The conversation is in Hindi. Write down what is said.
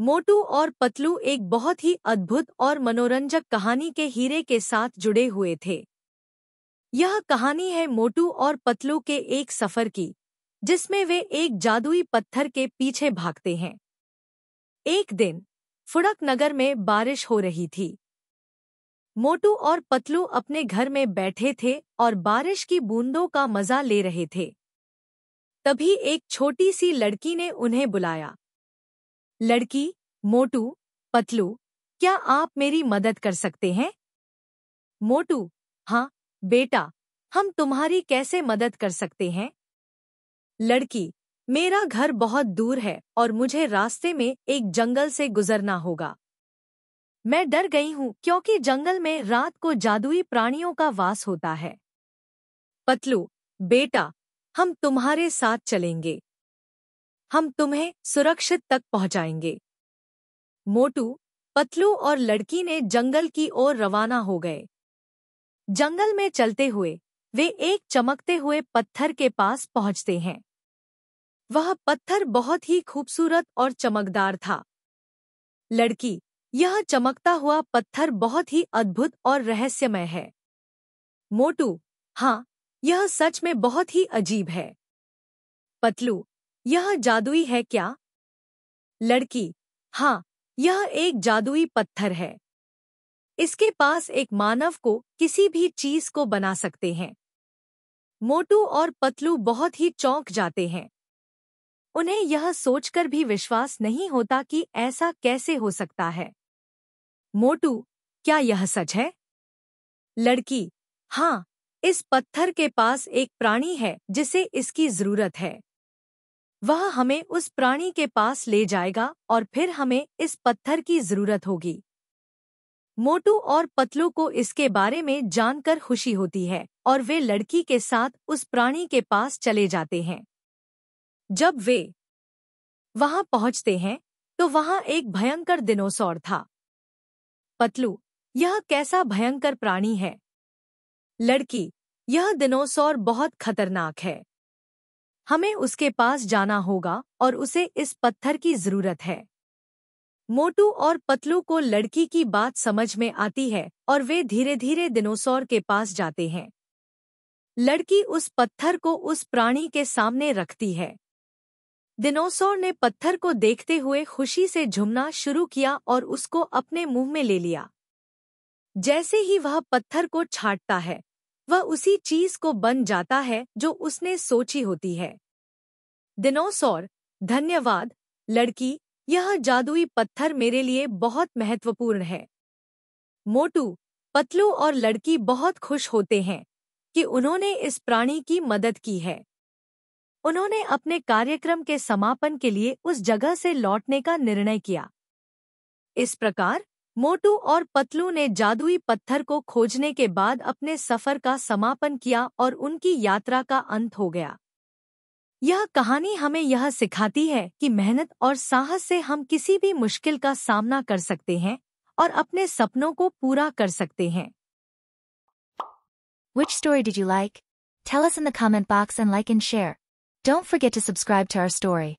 मोटू और पतलू एक बहुत ही अद्भुत और मनोरंजक कहानी के हीरे के साथ जुड़े हुए थे यह कहानी है मोटू और पतलू के एक सफर की जिसमें वे एक जादुई पत्थर के पीछे भागते हैं एक दिन फुड़क नगर में बारिश हो रही थी मोटू और पतलू अपने घर में बैठे थे और बारिश की बूंदों का मजा ले रहे थे तभी एक छोटी सी लड़की ने उन्हें बुलाया लड़की मोटू पतलू क्या आप मेरी मदद कर सकते हैं मोटू हाँ बेटा हम तुम्हारी कैसे मदद कर सकते हैं लड़की मेरा घर बहुत दूर है और मुझे रास्ते में एक जंगल से गुजरना होगा मैं डर गई हूँ क्योंकि जंगल में रात को जादुई प्राणियों का वास होता है पतलू बेटा हम तुम्हारे साथ चलेंगे हम तुम्हें सुरक्षित तक पहुंचाएंगे मोटू पतलू और लड़की ने जंगल की ओर रवाना हो गए जंगल में चलते हुए वे एक चमकते हुए पत्थर के पास पहुंचते हैं वह पत्थर बहुत ही खूबसूरत और चमकदार था लड़की यह चमकता हुआ पत्थर बहुत ही अद्भुत और रहस्यमय है मोटू हाँ यह सच में बहुत ही अजीब है पतलू यह जादुई है क्या लड़की हाँ यह एक जादुई पत्थर है इसके पास एक मानव को किसी भी चीज को बना सकते हैं मोटू और पतलू बहुत ही चौंक जाते हैं उन्हें यह सोचकर भी विश्वास नहीं होता कि ऐसा कैसे हो सकता है मोटू क्या यह सच है लड़की हाँ इस पत्थर के पास एक प्राणी है जिसे इसकी जरूरत है वह हमें उस प्राणी के पास ले जाएगा और फिर हमें इस पत्थर की जरूरत होगी मोटू और पतलू को इसके बारे में जानकर खुशी होती है और वे लड़की के साथ उस प्राणी के पास चले जाते हैं जब वे वहां पहुंचते हैं तो वहां एक भयंकर दिनोसौर था पतलू यह कैसा भयंकर प्राणी है लड़की यह दिनोसौर बहुत खतरनाक है हमें उसके पास जाना होगा और उसे इस पत्थर की जरूरत है मोटू और पतलू को लड़की की बात समझ में आती है और वे धीरे धीरे दिनोसौर के पास जाते हैं लड़की उस पत्थर को उस प्राणी के सामने रखती है दिनोसौर ने पत्थर को देखते हुए खुशी से झुमना शुरू किया और उसको अपने मुंह में ले लिया जैसे ही वह पत्थर को छाटता है वह उसी चीज को बन जाता है जो उसने सोची होती है दिनोसौर धन्यवाद लड़की यह जादुई पत्थर मेरे लिए बहुत महत्वपूर्ण है मोटू पतलू और लड़की बहुत खुश होते हैं कि उन्होंने इस प्राणी की मदद की है उन्होंने अपने कार्यक्रम के समापन के लिए उस जगह से लौटने का निर्णय किया इस प्रकार मोटू और पतलू ने जादुई पत्थर को खोजने के बाद अपने सफर का समापन किया और उनकी यात्रा का अंत हो गया यह कहानी हमें यह सिखाती है कि मेहनत और साहस से हम किसी भी मुश्किल का सामना कर सकते हैं और अपने सपनों को पूरा कर सकते हैं Which story did you like? Tell us in the comment box and like and share. Don't forget to subscribe to our story.